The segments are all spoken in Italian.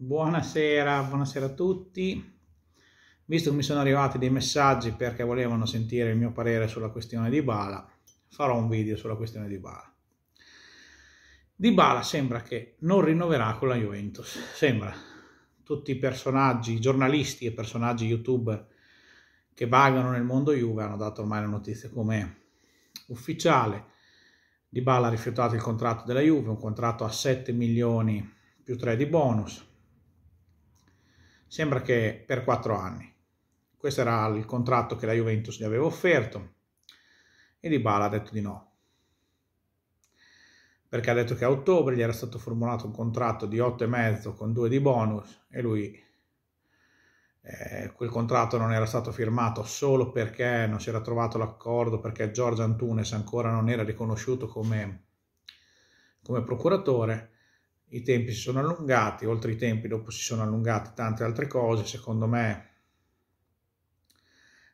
Buonasera, buonasera a tutti. Visto che mi sono arrivati dei messaggi perché volevano sentire il mio parere sulla questione di Bala, farò un video sulla questione di Bala. Di Bala sembra che non rinnoverà con la Juventus, sembra. Tutti i personaggi, i giornalisti e personaggi youtuber che vagano nel mondo Juve hanno dato ormai la notizia come ufficiale. Di Bala ha rifiutato il contratto della Juve, un contratto a 7 milioni più 3 di bonus sembra che per quattro anni. Questo era il contratto che la Juventus gli aveva offerto e Di Bala ha detto di no. Perché ha detto che a ottobre gli era stato formulato un contratto di 8,5 con 2 di bonus e lui eh, quel contratto non era stato firmato solo perché non si era trovato l'accordo, perché Giorgio Antunes ancora non era riconosciuto come, come procuratore i tempi si sono allungati, oltre i tempi dopo si sono allungate tante altre cose, secondo me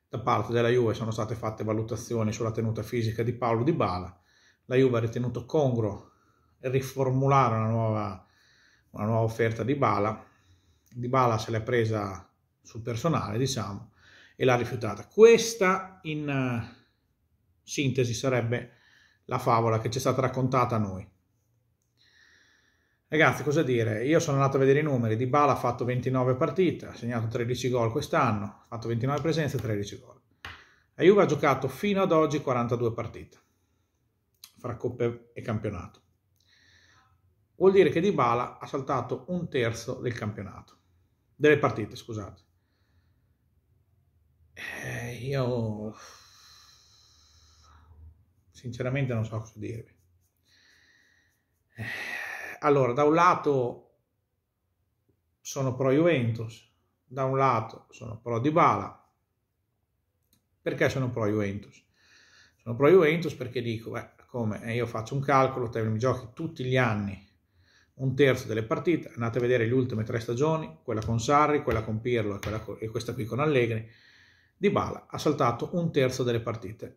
da parte della Juve sono state fatte valutazioni sulla tenuta fisica di Paolo Di Bala, la Juve ha ritenuto congruo riformulare una nuova, una nuova offerta di Bala, Di Bala se l'è presa sul personale diciamo e l'ha rifiutata. Questa in eh, sintesi sarebbe la favola che ci è stata raccontata a noi. Ragazzi, cosa dire? Io sono andato a vedere i numeri. Di Bala ha fatto 29 partite, ha segnato 13 gol quest'anno, ha fatto 29 presenze e 13 gol. La Juve ha giocato fino ad oggi 42 partite, fra coppe e campionato. Vuol dire che Di Bala ha saltato un terzo del campionato, delle partite, scusate. Eh, io sinceramente non so cosa dirvi. Eh allora, da un lato sono pro Juventus, da un lato sono pro Dybala. Perché sono pro Juventus? Sono pro Juventus perché dico, beh, come eh, io faccio un calcolo, te mi giochi tutti gli anni un terzo delle partite, andate a vedere le ultime tre stagioni, quella con Sarri, quella con Pirlo e, quella con, e questa qui con Allegri, Dybala ha saltato un terzo delle partite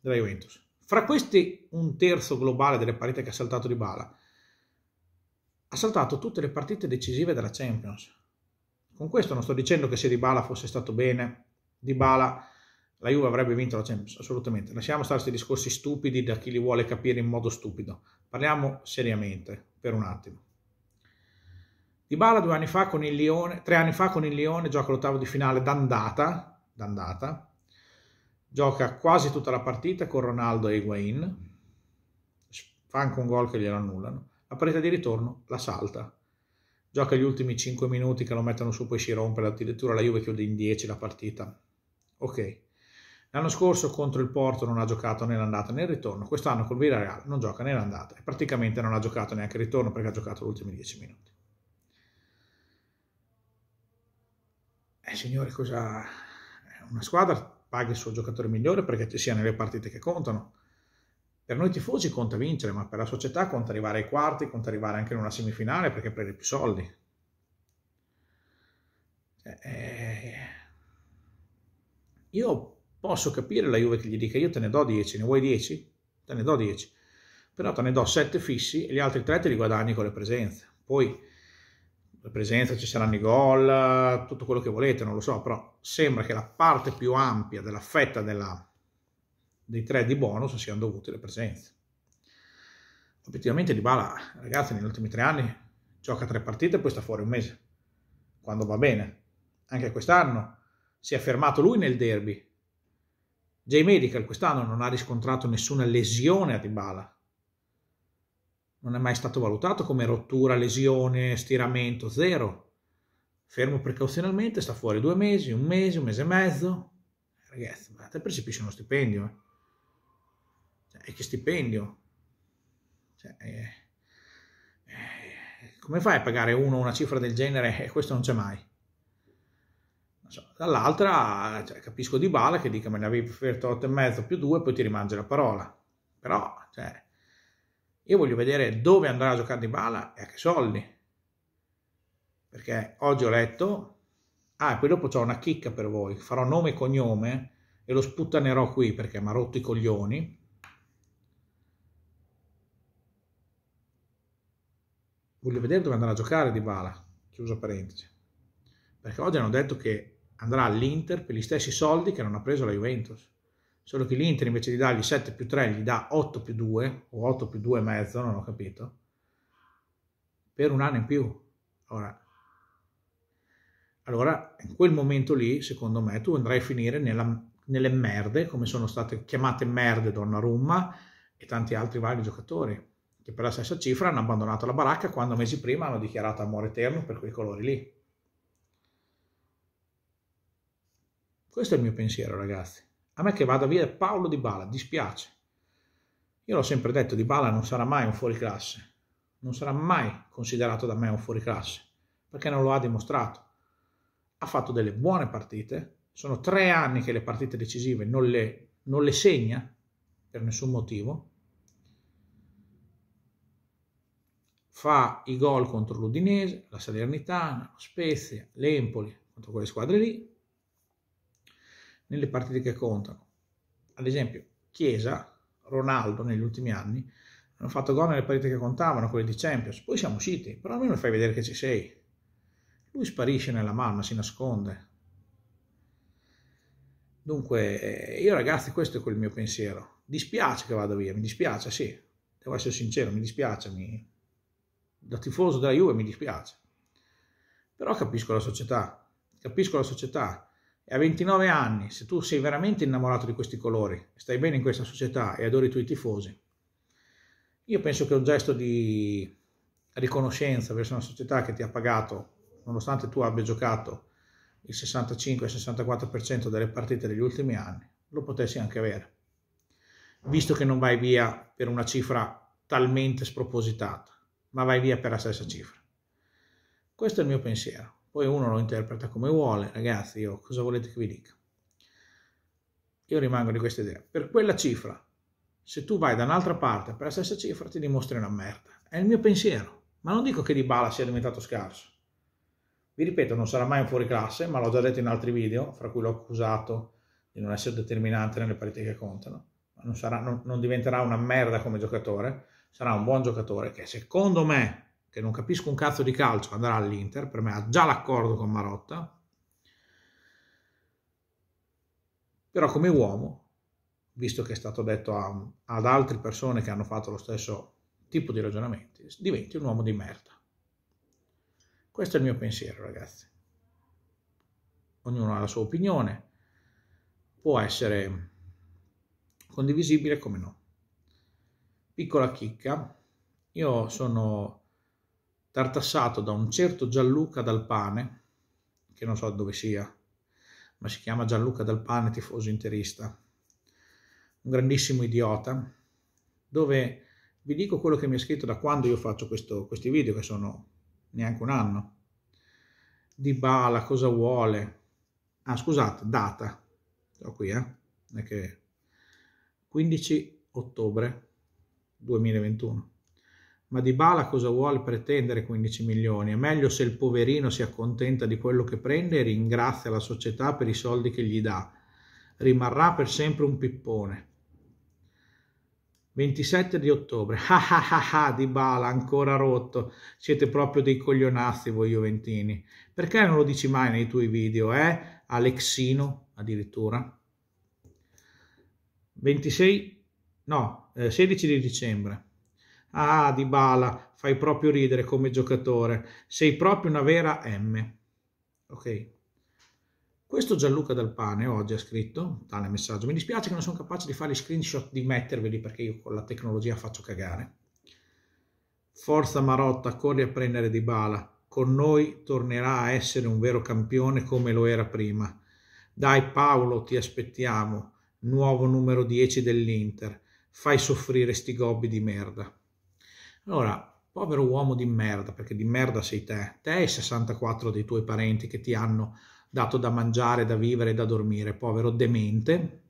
della Juventus. Fra questi un terzo globale delle partite che ha saltato Dybala, ha saltato tutte le partite decisive della Champions. Con questo non sto dicendo che se Dybala fosse stato bene, Dybala la Juve avrebbe vinto la Champions, assolutamente. Lasciamo stare questi discorsi stupidi da chi li vuole capire in modo stupido. Parliamo seriamente, per un attimo. Dybala due anni fa con il Lione, tre anni fa con il Lione, gioca l'ottavo di finale d'andata, d'andata. Gioca quasi tutta la partita con Ronaldo e Higuain. Fa anche un gol che glielo annullano. La parete di ritorno la salta. Gioca gli ultimi 5 minuti che lo mettono su, poi si rompe, addirittura la Juve chiude in 10 la partita. Ok. L'anno scorso contro il Porto non ha giocato né l'andata né il ritorno, quest'anno col Villarreal non gioca né l'andata e praticamente non ha giocato neanche il ritorno perché ha giocato gli ultimi 10 minuti. Eh signori, cosa... una squadra paga il suo giocatore migliore perché ci siano le partite che contano per noi tifosi conta vincere, ma per la società conta arrivare ai quarti, conta arrivare anche in una semifinale perché prende più soldi. Eh, io posso capire la Juve che gli dica io te ne do 10, ne vuoi 10? Te ne do 10. Però te ne do 7 fissi e gli altri 3 te li guadagni con le presenze. Poi la presenza ci saranno i gol, tutto quello che volete, non lo so, però sembra che la parte più ampia della fetta della dei tre di bonus siano dovuti alle presenze. Obiettivamente Dybala, ragazzi, negli ultimi tre anni gioca tre partite e poi sta fuori un mese, quando va bene. Anche quest'anno si è fermato lui nel derby. J Medical quest'anno non ha riscontrato nessuna lesione a Dybala. Non è mai stato valutato come rottura, lesione, stiramento, zero. Fermo precauzionalmente, sta fuori due mesi, un mese, un mese e mezzo. Ragazzi, ma te precipisci uno stipendio, eh? Cioè, e che stipendio? Cioè, eh, eh, come fai a pagare uno una cifra del genere e questo non c'è mai? So. Dall'altra, cioè, capisco Di Bala che dica me ne avevi offerto 8,5 più 2 poi ti rimangi la parola. Però, cioè, io voglio vedere dove andrà a giocare Di Bala e a che soldi. Perché oggi ho letto Ah, e poi dopo ho una chicca per voi. Farò nome e cognome e lo sputtanerò qui perché mi ha rotto i coglioni. voglio vedere dove andrà a giocare Di Bala, chiuso parentesi, perché oggi hanno detto che andrà all'Inter per gli stessi soldi che non ha preso la Juventus, solo che l'Inter invece di dargli 7 più 3 gli dà 8 più 2 o 8 più 2 e mezzo, non ho capito, per un anno in più. Ora, allora, in quel momento lì, secondo me, tu andrai a finire nella, nelle merde, come sono state chiamate merde Donnarumma e tanti altri vari giocatori che per la stessa cifra hanno abbandonato la baracca quando mesi prima hanno dichiarato amore eterno per quei colori lì. Questo è il mio pensiero, ragazzi. A me che vada via Paolo Di Bala, dispiace. Io l'ho sempre detto, Di Bala non sarà mai un fuoriclasse. Non sarà mai considerato da me un fuoriclasse, perché non lo ha dimostrato. Ha fatto delle buone partite, sono tre anni che le partite decisive non le, non le segna per nessun motivo, fa i gol contro l'Udinese, la Salernitana, lo Spezia, l'Empoli, contro quelle squadre lì, nelle partite che contano. Ad esempio, Chiesa, Ronaldo negli ultimi anni hanno fatto gol nelle partite che contavano, quelle di Champions, poi siamo usciti, però almeno fai vedere che ci sei. Lui sparisce nella mamma, si nasconde. Dunque, eh, io ragazzi, questo è quel mio pensiero. Dispiace che vado via, mi dispiace, sì. Devo essere sincero, mi dispiace, mi, da tifoso della Juve mi dispiace. Però capisco la società, capisco la società. E a 29 anni, se tu sei veramente innamorato di questi colori, stai bene in questa società e adori i tuoi tifosi, io penso che un gesto di riconoscenza verso una società che ti ha pagato, nonostante tu abbia giocato il 65-64% delle partite degli ultimi anni, lo potessi anche avere, visto che non vai via per una cifra talmente spropositata ma vai via per la stessa cifra. Questo è il mio pensiero. Poi uno lo interpreta come vuole, ragazzi, io cosa volete che vi dica? Io rimango di questa idea. Per quella cifra, se tu vai da un'altra parte per la stessa cifra, ti dimostri una merda. È il mio pensiero. Ma non dico che Di Bala sia diventato scarso. Vi ripeto, non sarà mai un fuoriclasse, ma l'ho già detto in altri video, fra cui l'ho accusato di non essere determinante nelle partite che contano. Non, sarà, non, non diventerà una merda come giocatore, sarà un buon giocatore che secondo me, che non capisco un cazzo di calcio, andrà all'Inter, per me ha già l'accordo con Marotta, però come uomo, visto che è stato detto a, ad altre persone che hanno fatto lo stesso tipo di ragionamenti, diventi un uomo di merda. Questo è il mio pensiero, ragazzi. Ognuno ha la sua opinione, può essere condivisibile come no. Piccola chicca, io sono tartassato da un certo Gianluca Dal Pane, che non so dove sia, ma si chiama Gianluca Dal Pane, tifoso interista, un grandissimo idiota, dove vi dico quello che mi ha scritto da quando io faccio questo, questi video, che sono neanche un anno. Di Bala, cosa vuole? Ah, scusate, data. Ho qui, eh? È che 15 ottobre 2021. Ma di Bala cosa vuole pretendere 15 milioni? È meglio se il poverino si accontenta di quello che prende e ringrazia la società per i soldi che gli dà. Rimarrà per sempre un pippone. 27 di ottobre. Ah ah ah ah, Di Bala, ancora rotto. Siete proprio dei coglionazzi voi Juventini. Perché non lo dici mai nei tuoi video, eh? Alexino, addirittura. 26 no, eh, 16 di dicembre. Ah, Di Bala, fai proprio ridere come giocatore, sei proprio una vera M. Ok. Questo Gianluca Dal Pane oggi ha scritto tale messaggio. Mi dispiace che non sono capace di fare gli screenshot, di metterveli perché io con la tecnologia faccio cagare. Forza Marotta, corri a prendere Di Bala. Con noi tornerà a essere un vero campione come lo era prima. Dai Paolo, ti aspettiamo. Nuovo numero 10 dell'Inter fai soffrire sti gobbi di merda. Allora, povero uomo di merda, perché di merda sei te, te e 64 dei tuoi parenti che ti hanno dato da mangiare, da vivere, e da dormire, povero demente,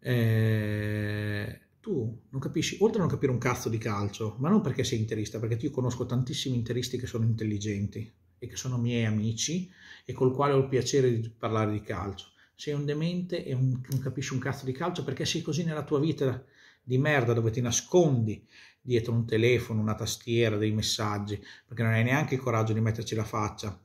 eh, tu non capisci, oltre a non capire un cazzo di calcio, ma non perché sei interista, perché io conosco tantissimi interisti che sono intelligenti e che sono miei amici e col quale ho il piacere di parlare di calcio sei un demente e un, non capisci un cazzo di calcio perché sei così nella tua vita di merda dove ti nascondi dietro un telefono, una tastiera, dei messaggi, perché non hai neanche il coraggio di metterci la faccia.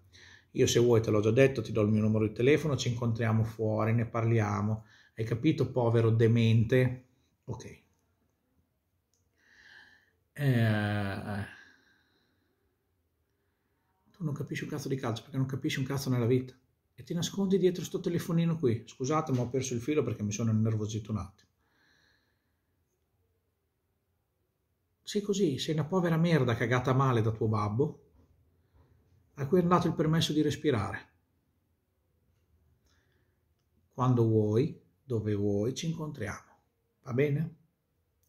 Io se vuoi te l'ho già detto, ti do il mio numero di telefono, ci incontriamo fuori, ne parliamo. Hai capito, povero demente? Ok. Eh, tu non capisci un cazzo di calcio perché non capisci un cazzo nella vita e ti nascondi dietro sto telefonino qui. Scusate, ma ho perso il filo perché mi sono innervosito un attimo. Sei così, sei una povera merda cagata male da tuo babbo, a cui è dato il permesso di respirare. Quando vuoi, dove vuoi, ci incontriamo. Va bene?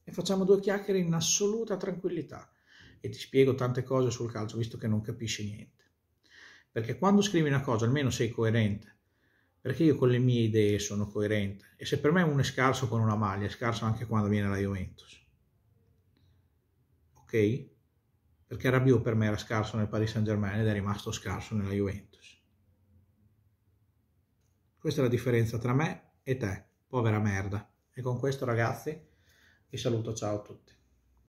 E facciamo due chiacchiere in assoluta tranquillità. E ti spiego tante cose sul calcio, visto che non capisci niente. Perché quando scrivi una cosa almeno sei coerente. Perché io con le mie idee sono coerente. E se per me uno è scarso con una maglia, è scarso anche quando viene la Juventus. Ok? Perché Rabiot per me era scarso nel Paris Saint Germain ed è rimasto scarso nella Juventus. Questa è la differenza tra me e te, povera merda. E con questo ragazzi vi saluto, ciao a tutti.